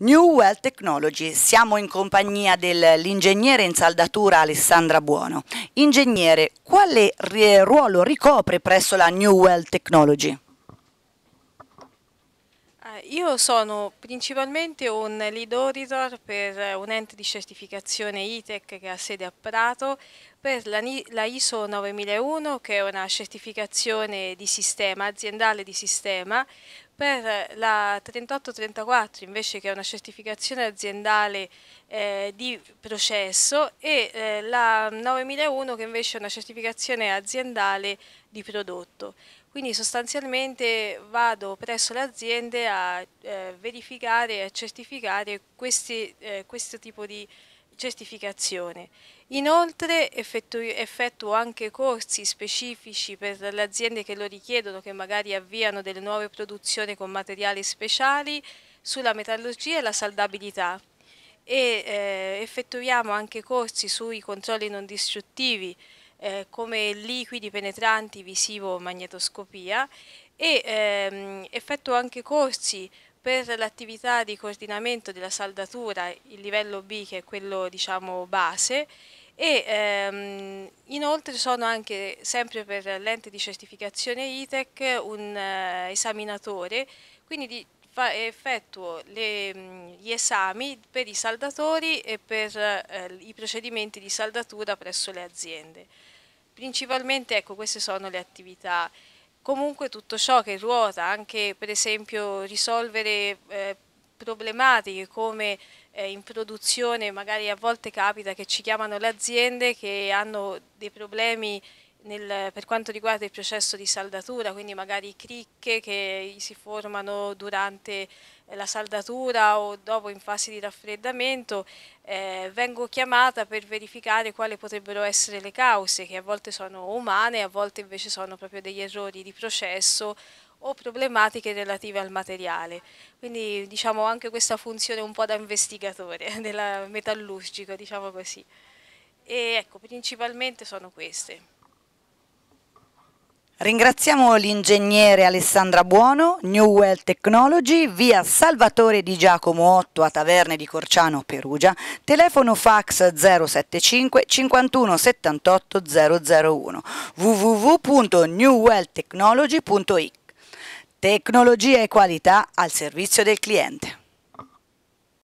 New Well Technology, siamo in compagnia dell'ingegnere in saldatura Alessandra Buono. Ingegnere, quale ruolo ricopre presso la New Well Technology? Eh, io sono principalmente un lead auditor per un ente di certificazione ITEC che ha sede a Prato per la ISO 9001 che è una certificazione di sistema, aziendale di sistema per la 3834 invece che è una certificazione aziendale eh, di processo e eh, la 9001 che invece è una certificazione aziendale di prodotto. Quindi sostanzialmente vado presso le aziende a eh, verificare e certificare questi, eh, questo tipo di certificazione. Inoltre effettuo anche corsi specifici per le aziende che lo richiedono, che magari avviano delle nuove produzioni con materiali speciali sulla metallurgia e la saldabilità e eh, effettuiamo anche corsi sui controlli non distruttivi eh, come liquidi penetranti visivo-magnetoscopia e ehm, effettuo anche corsi per l'attività di coordinamento della saldatura il livello B che è quello diciamo base e ehm, inoltre sono anche sempre per l'ente di certificazione ITEC un eh, esaminatore, quindi di, fa, effettuo le, mm, gli esami per i saldatori e per eh, i procedimenti di saldatura presso le aziende. Principalmente ecco, queste sono le attività comunque tutto ciò che ruota, anche per esempio risolvere eh, problematiche come eh, in produzione magari a volte capita che ci chiamano le aziende che hanno dei problemi nel, per quanto riguarda il processo di saldatura, quindi magari cricche che si formano durante eh, la saldatura o dopo in fase di raffreddamento, eh, vengo chiamata per verificare quali potrebbero essere le cause, che a volte sono umane, a volte invece sono proprio degli errori di processo o problematiche relative al materiale. Quindi diciamo anche questa funzione un po' da investigatore, della metallurgico, diciamo così. E ecco, principalmente sono queste. Ringraziamo l'ingegnere Alessandra Buono, New Well Technology, via Salvatore di Giacomo 8 a Taverne di Corciano, Perugia, telefono fax 075 51 78 001 www.newwelltechnology.it Tecnologia e qualità al servizio del cliente.